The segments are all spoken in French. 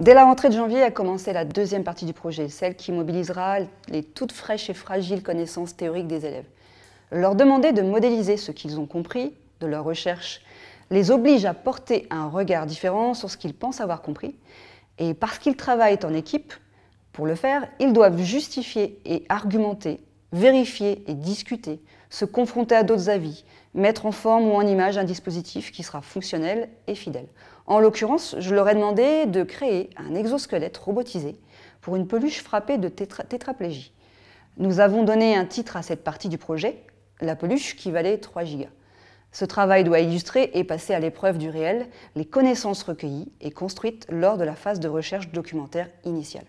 Dès la rentrée de janvier a commencé la deuxième partie du projet, celle qui mobilisera les toutes fraîches et fragiles connaissances théoriques des élèves. Leur demander de modéliser ce qu'ils ont compris de leurs recherches les oblige à porter un regard différent sur ce qu'ils pensent avoir compris. Et parce qu'ils travaillent en équipe, pour le faire, ils doivent justifier et argumenter, vérifier et discuter se confronter à d'autres avis, mettre en forme ou en image un dispositif qui sera fonctionnel et fidèle. En l'occurrence, je leur ai demandé de créer un exosquelette robotisé pour une peluche frappée de tétraplégie. Nous avons donné un titre à cette partie du projet, la peluche qui valait 3 gigas. Ce travail doit illustrer et passer à l'épreuve du réel les connaissances recueillies et construites lors de la phase de recherche documentaire initiale.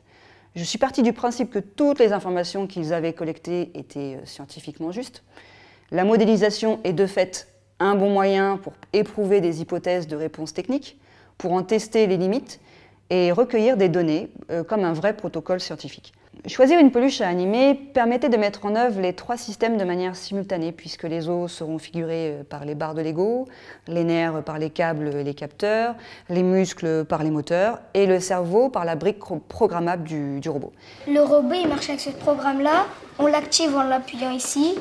Je suis partie du principe que toutes les informations qu'ils avaient collectées étaient euh, scientifiquement justes. La modélisation est de fait un bon moyen pour éprouver des hypothèses de réponse technique, pour en tester les limites et recueillir des données euh, comme un vrai protocole scientifique. Choisir une peluche à animer permettait de mettre en œuvre les trois systèmes de manière simultanée, puisque les os seront figurés euh, par les barres de Lego, les nerfs par les câbles et les capteurs, les muscles par les moteurs et le cerveau par la brique programmable du, robot. Le robot, marche avec ce programme-là. On l'active en l'appuyant ici.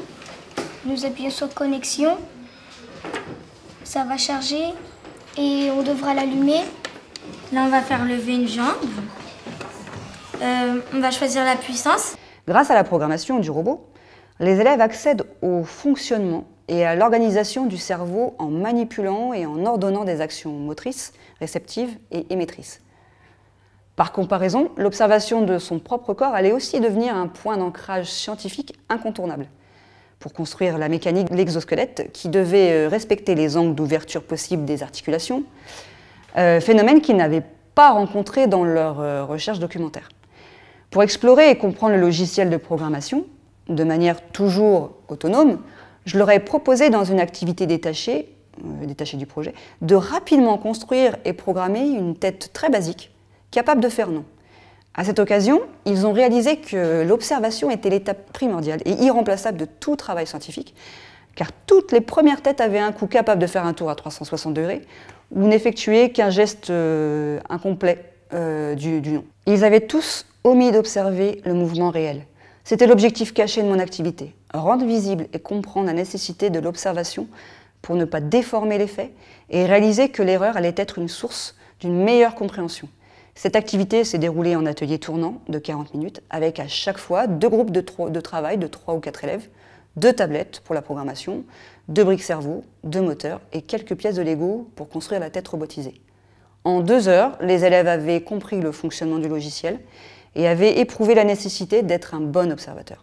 Nous appuyons sur connexion. Ça va charger et on devra l'allumer. Là, on va faire lever une jambe. Euh, on va choisir la puissance. Grâce à la programmation du robot, les élèves accèdent au fonctionnement et à l'organisation du cerveau en manipulant et en ordonnant des actions motrices, réceptives et émettrices. Par comparaison, l'observation de son propre corps allait aussi devenir un point d'ancrage scientifique incontournable pour construire la mécanique de l'exosquelette qui devait euh, respecter les angles d'ouverture possibles des articulations, euh, phénomène qu'ils n'avaient pas rencontré dans leurs recherches documentaires. Pour explorer et comprendre le logiciel de programmation, de manière toujours autonome, je leur ai proposé dans une activité détachée, euh, détachée du projet, de rapidement construire et programmer une tête très basique, capable de faire non. À cette occasion, ils ont réalisé que l'observation était l'étape primordiale et irremplaçable de tout travail scientifique, car toutes les premières têtes avaient un coup capable de faire un tour à 360 degrés ou n'effectuer qu'un geste euh, incomplet euh, du, nom. Ils avaient tous omis d'observer le mouvement réel. C'était l'objectif caché de mon activité, rendre visible et comprendre la nécessité de l'observation pour ne pas déformer les faits et réaliser que l'erreur allait être une source d'une meilleure compréhension. Cette activité s'est déroulée en atelier tournant de 40 minutes avec à chaque fois deux groupes de, travail de 3 ou 4 élèves, deux tablettes pour la programmation, deux briques cerveau, deux moteurs et quelques pièces de Lego pour construire la tête robotisée. En deux heures, les élèves avaient compris le fonctionnement du logiciel et avaient éprouvé la nécessité d'être un bon observateur.